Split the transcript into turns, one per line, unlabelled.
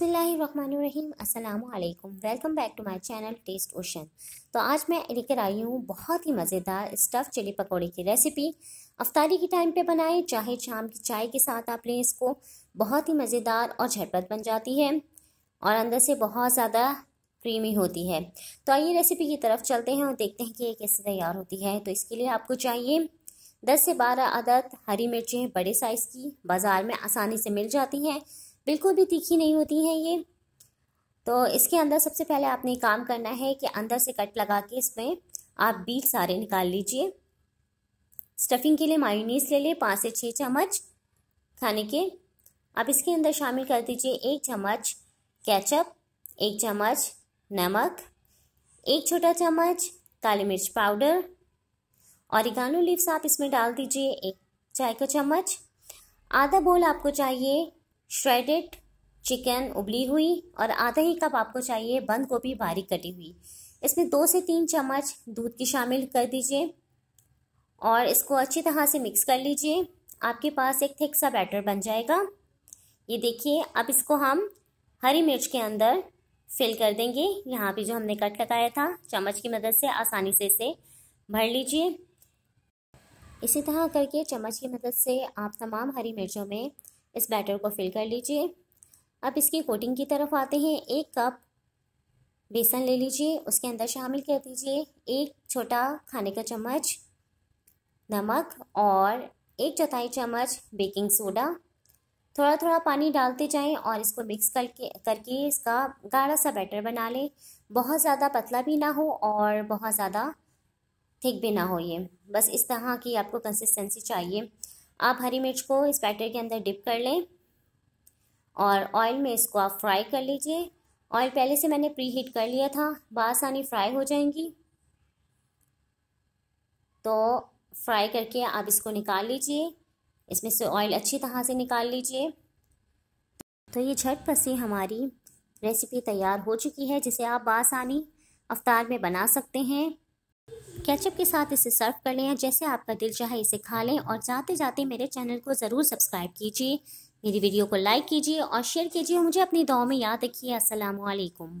बसमीम् अल्लाम welcome back to my channel Taste Ocean तो आज मैं लेकर आई हूँ बहुत ही मज़ेदार स्टफ़ चिली पकौड़े की रेसिपी अफ्तारी के टाइम पे बनाएं चाहे शाम की चाय के साथ आप लें इसको बहुत ही मज़ेदार और झटपट बन जाती है और अंदर से बहुत ज़्यादा क्रीमी होती है तो आइए रेसिपी की तरफ चलते हैं और देखते हैं कि ये कैसे तैयार होती है तो इसके लिए आपको चाहिए दस से बारह अदद हरी मिर्चें बड़े साइज़ की बाज़ार में आसानी से मिल जाती हैं बिल्कुल भी तीखी नहीं होती हैं ये तो इसके अंदर सबसे पहले आपने काम करना है कि अंदर से कट लगा के इसमें आप बीट सारे निकाल लीजिए स्टफिंग के लिए मायूनीस ले लें पाँच से छः चम्मच खाने के अब इसके अंदर शामिल कर दीजिए एक चम्मच केचप एक चम्मच नमक एक छोटा चम्मच काली मिर्च पाउडर और औरिगानो लीव्स आप इसमें डाल दीजिए एक चाय का चम्मच आधा बोल आपको चाहिए श्रेडेड चिकन उबली हुई और आधा ही कप आपको चाहिए बंद गोभी बारीक कटी हुई इसमें दो से तीन चम्मच दूध की शामिल कर दीजिए और इसको अच्छी तरह से मिक्स कर लीजिए आपके पास एक थिक सा बैटर बन जाएगा ये देखिए अब इसको हम हरी मिर्च के अंदर फिल कर देंगे यहाँ पे जो हमने कट लगाया था चम्मच की मदद से आसानी से इसे भर लीजिए इसी तरह करके चम्मच की मदद से आप तमाम हरी मिर्चों में इस बैटर को फिल कर लीजिए अब इसकी कोटिंग की तरफ आते हैं एक कप बेसन ले लीजिए उसके अंदर शामिल कर दीजिए एक छोटा खाने का चम्मच नमक और एक चौथाई चम्मच बेकिंग सोडा थोड़ा थोड़ा पानी डालते जाएं और इसको मिक्स करके करके इसका गाढ़ा सा बैटर बना लें बहुत ज़्यादा पतला भी ना हो और बहुत ज़्यादा थिक भी ना हो ये बस इस तरह की आपको कंसिस्टेंसी चाहिए आप हरी मिर्च को इस बैटर के अंदर डिप कर लें और ऑयल में इसको आप फ्राई कर लीजिए ऑयल पहले से मैंने प्री हीट कर लिया था बासानी फ्राई हो जाएंगी तो फ्राई करके आप इसको निकाल लीजिए इसमें से ऑयल अच्छी तरह से निकाल लीजिए तो ये झट पसी हमारी रेसिपी तैयार हो चुकी है जिसे आप बासानी अवतार में बना सकते हैं कैचअप के साथ इसे सर्व कर लें जैसे आपका दिल चाहे इसे खा लें और जाते जाते मेरे चैनल को ज़रूर सब्सक्राइब कीजिए मेरी वीडियो को लाइक कीजिए और शेयर कीजिए और मुझे अपनी दुआ में याद रखिए असलकुम